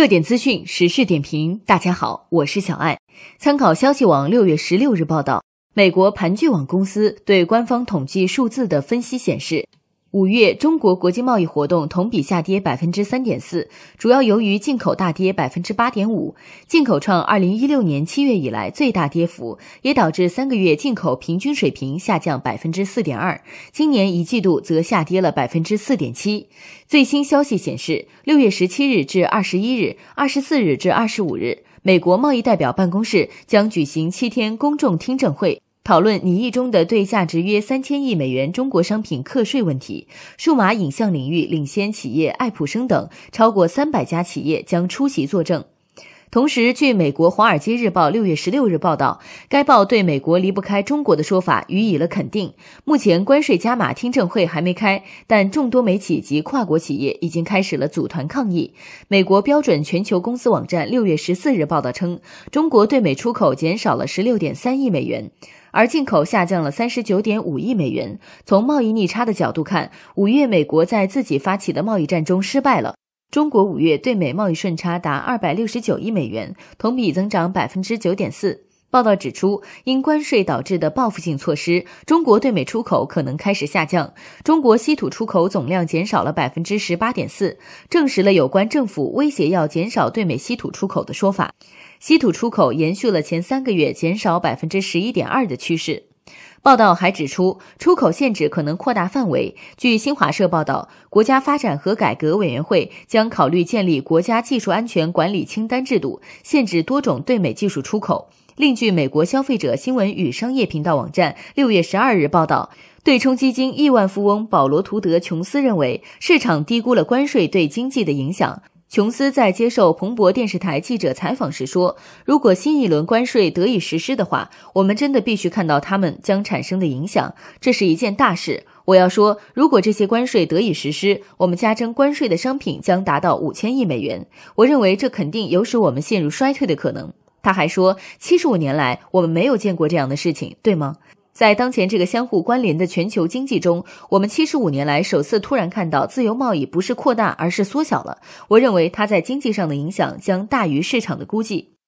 热点资讯、时事点评，大家好，我是小艾。参考消息网六月十六日报道，美国盘踞网公司对官方统计数字的分析显示。五月，中国国际贸易活动同比下跌百分之三点四，主要由于进口大跌百分之八点五，进口创二零一六年七月以来最大跌幅，也导致三个月进口平均水平下降百分之四点二。今年一季度则下跌了百分之四点七。最新消息显示，六月十七日至二十一日，二十四日至二十五日，美国贸易代表办公室将举行七天公众听证会。讨论拟议中的对价值约三千亿美元中国商品课税问题。数码影像领域领先企业爱普生等超过三百家企业将出席作证。同时，据美国《华尔街日报》六月十六日报道，该报对美国离不开中国的说法予以了肯定。目前关税加码听证会还没开，但众多媒体及跨国企业已经开始了组团抗议。美国标准全球公司网站六月十四日报道称，中国对美出口减少了十六点三亿美元。而进口下降了三十九点五亿美元。从贸易逆差的角度看，五月美国在自己发起的贸易战中失败了。中国五月对美贸易顺差达二百六十九亿美元，同比增长百分之九点四。报道指出，因关税导致的报复性措施，中国对美出口可能开始下降。中国稀土出口总量减少了百分之十八点四，证实了有关政府威胁要减少对美稀土出口的说法。稀土出口延续了前三个月减少百分之十一点二的趋势。报道还指出，出口限制可能扩大范围。据新华社报道，国家发展和改革委员会将考虑建立国家技术安全管理清单制度，限制多种对美技术出口。另据美国消费者新闻与商业频道网站六月十二日报道，对冲基金亿万富翁保罗·图德·琼斯认为，市场低估了关税对经济的影响。琼斯在接受彭博电视台记者采访时说：“如果新一轮关税得以实施的话，我们真的必须看到他们将产生的影响。这是一件大事。我要说，如果这些关税得以实施，我们加征关税的商品将达到五千亿美元。我认为这肯定有使我们陷入衰退的可能。”他还说：“七十五年来，我们没有见过这样的事情，对吗？”在当前这个相互关联的全球经济中，我们七十五年来首次突然看到自由贸易不是扩大，而是缩小了。我认为它在经济上的影响将大于市场的估计。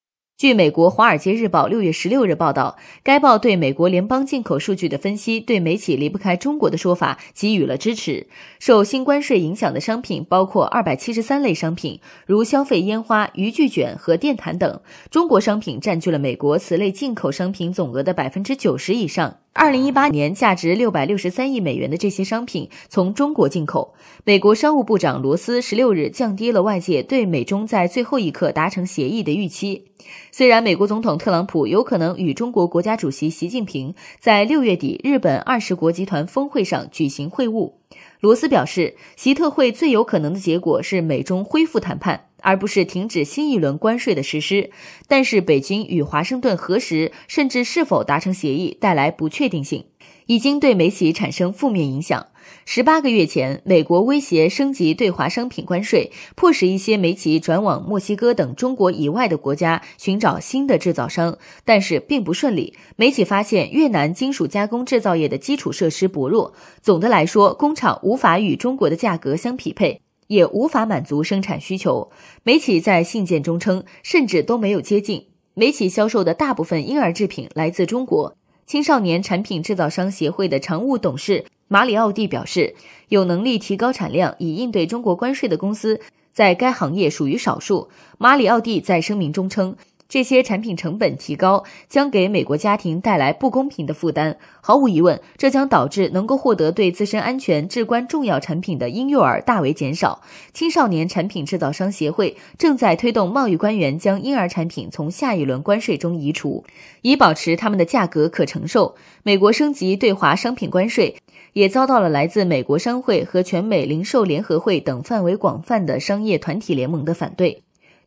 据美国《华尔街日报》六月十六日报道，该报对美国联邦进口数据的分析，对美企离不开中国的说法给予了支持。受新关税影响的商品包括二百七十三类商品，如消费烟花、渔具卷和电毯等。中国商品占据了美国此类进口商品总额的百分之九十以上。二零一八年价值六百六十三亿美元的这些商品从中国进口。美国商务部长罗斯十六日降低了外界对美中在最后一刻达成协议的预期。虽然美国总统特朗普有可能与中国国家主席习近平在六月底日本二十国集团峰会上举行会晤，罗斯表示，习特会最有可能的结果是美中恢复谈判。而不是停止新一轮关税的实施，但是北京与华盛顿何时甚至是否达成协议带来不确定性，已经对美企产生负面影响。十八个月前，美国威胁升级对华商品关税，迫使一些美企转往墨西哥等中国以外的国家寻找新的制造商，但是并不顺利。美企发现越南金属加工制造业的基础设施薄弱，总的来说，工厂无法与中国的价格相匹配。也无法满足生产需求。美企在信件中称，甚至都没有接近。美企销售的大部分婴儿制品来自中国。青少年产品制造商协会的常务董事马里奥蒂表示，有能力提高产量以应对中国关税的公司，在该行业属于少数。马里奥蒂在声明中称。这些产品成本提高将给美国家庭带来不公平的负担。毫无疑问，这将导致能够获得对自身安全至关重要产品的婴幼儿大为减少。青少年产品制造商协会正在推动贸易官员将婴儿产品从下一轮关税中移除，以保持他们的价格可承受。美国升级对华商品关税，也遭到了来自美国商会和全美零售联合会等范围广泛的商业团体联盟的反对。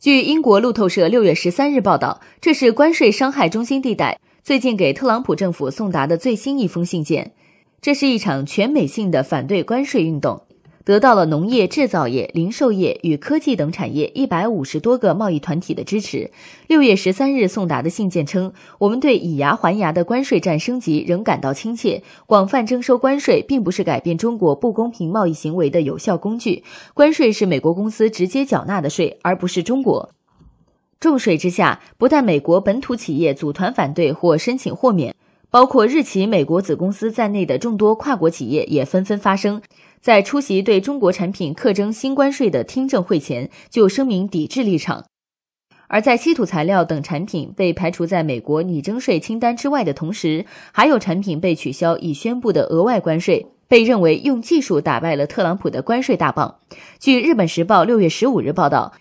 据英国路透社六月十三日报道，这是关税伤害中心地带最近给特朗普政府送达的最新一封信件。这是一场全美性的反对关税运动。得到了农业、制造业、零售业与科技等产业一百五十多个贸易团体的支持。六月十三日送达的信件称：“我们对以牙还牙的关税战升级仍感到亲切。广泛征收关税并不是改变中国不公平贸易行为的有效工具。关税是美国公司直接缴纳的税，而不是中国。重税之下，不但美国本土企业组团反对或申请豁免，包括日企美国子公司在内的众多跨国企业也纷纷发声。”在出席对中国产品课征新关税的听证会前，就声明抵制立场。而在稀土材料等产品被排除在美国拟征税清单之外的同时，还有产品被取消已宣布的额外关税，被认为用技术打败了特朗普的关税大棒。据《日本时报》六月十五日报道，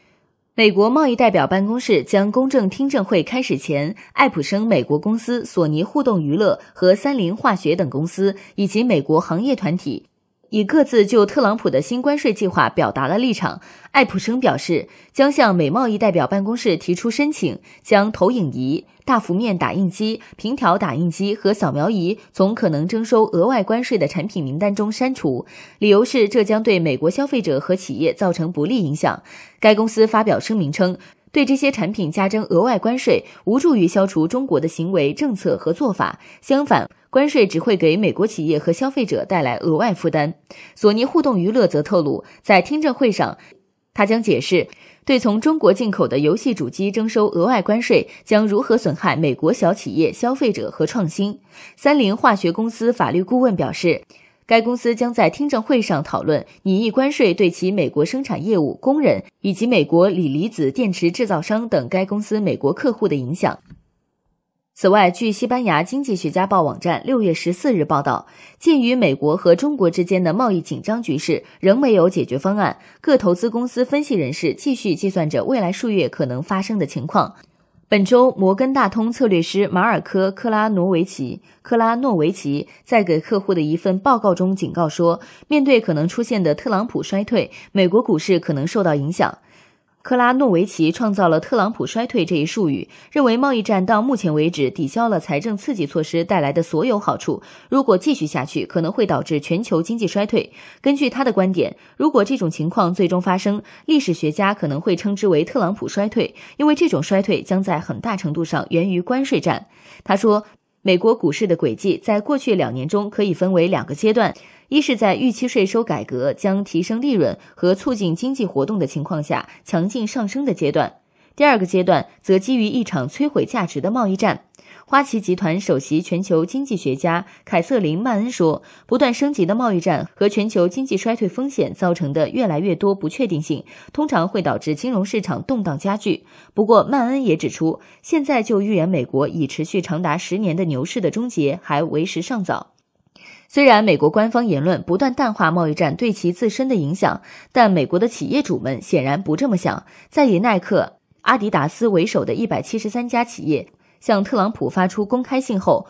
美国贸易代表办公室将公正听证会开始前，爱普生美国公司、索尼互动娱乐和三菱化学等公司以及美国行业团体。以各自就特朗普的新关税计划表达了立场。艾普生表示，将向美贸易代表办公室提出申请，将投影仪、大幅面打印机、平条打印机和扫描仪从可能征收额外关税的产品名单中删除，理由是这将对美国消费者和企业造成不利影响。该公司发表声明称，对这些产品加征额外关税无助于消除中国的行为、政策和做法，相反。关税只会给美国企业和消费者带来额外负担。索尼互动娱乐则透露，在听证会上，他将解释对从中国进口的游戏主机征收额外关税将如何损害美国小企业、消费者和创新。三菱化学公司法律顾问表示，该公司将在听证会上讨论拟议关税对其美国生产业务、工人以及美国锂离子电池制造商等该公司美国客户的影响。此外，据西班牙《经济学家报》网站六月十四日报道，鉴于美国和中国之间的贸易紧张局势仍没有解决方案，各投资公司分析人士继续计算着未来数月可能发生的情况。本周，摩根大通策略师马尔科·克拉诺维奇（克拉诺维奇）在给客户的一份报告中警告说，面对可能出现的特朗普衰退，美国股市可能受到影响。克拉诺维奇创造了“特朗普衰退”这一术语，认为贸易战到目前为止抵消了财政刺激措施带来的所有好处。如果继续下去，可能会导致全球经济衰退。根据他的观点，如果这种情况最终发生，历史学家可能会称之为“特朗普衰退”，因为这种衰退将在很大程度上源于关税战。他说，美国股市的轨迹在过去两年中可以分为两个阶段。一是，在预期税收改革将提升利润和促进经济活动的情况下，强劲上升的阶段；第二个阶段则基于一场摧毁价值的贸易战。花旗集团首席全球经济学家凯瑟琳·曼恩说：“不断升级的贸易战和全球经济衰退风险造成的越来越多不确定性，通常会导致金融市场动荡加剧。”不过，曼恩也指出，现在就预言美国已持续长达十年的牛市的终结还为时尚早。虽然美国官方言论不断淡化贸易战对其自身的影响，但美国的企业主们显然不这么想。在以耐克、阿迪达斯为首的一百七十三家企业向特朗普发出公开信后，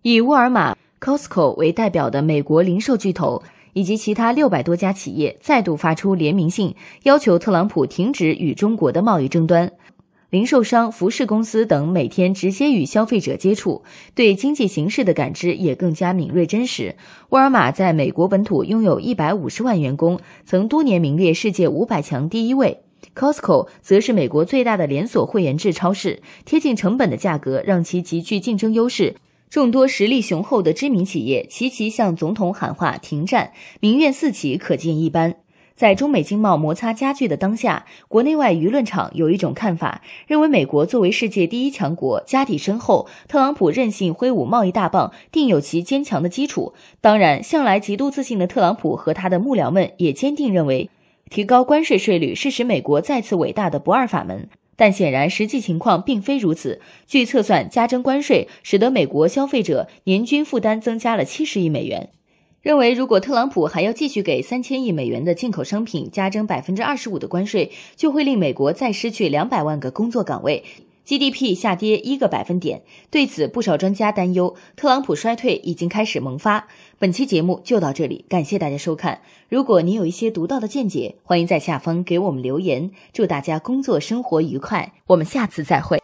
以沃尔玛、Costco 为代表的美国零售巨头以及其他六百多家企业再度发出联名信，要求特朗普停止与中国的贸易争端。零售商、服饰公司等每天直接与消费者接触，对经济形势的感知也更加敏锐真实。沃尔玛在美国本土拥有一百五十万员工，曾多年名列世界五百强第一位。Costco 则是美国最大的连锁会员制超市，贴近成本的价格让其极具竞争优势。众多实力雄厚的知名企业齐齐向总统喊话停战，民怨四起，可见一斑。在中美经贸摩擦加剧的当下，国内外舆论场有一种看法，认为美国作为世界第一强国家底深厚，特朗普任性挥舞贸易大棒，定有其坚强的基础。当然，向来极度自信的特朗普和他的幕僚们也坚定认为，提高关税税率是使美国再次伟大的不二法门。但显然，实际情况并非如此。据测算，加征关税使得美国消费者年均负担增加了七十亿美元。认为，如果特朗普还要继续给三千亿美元的进口商品加征百分之二十五的关税，就会令美国再失去两百万个工作岗位，GDP 下跌一个百分点。对此，不少专家担忧，特朗普衰退已经开始萌发。本期节目就到这里，感谢大家收看。如果你有一些独到的见解，欢迎在下方给我们留言。祝大家工作生活愉快，我们下次再会。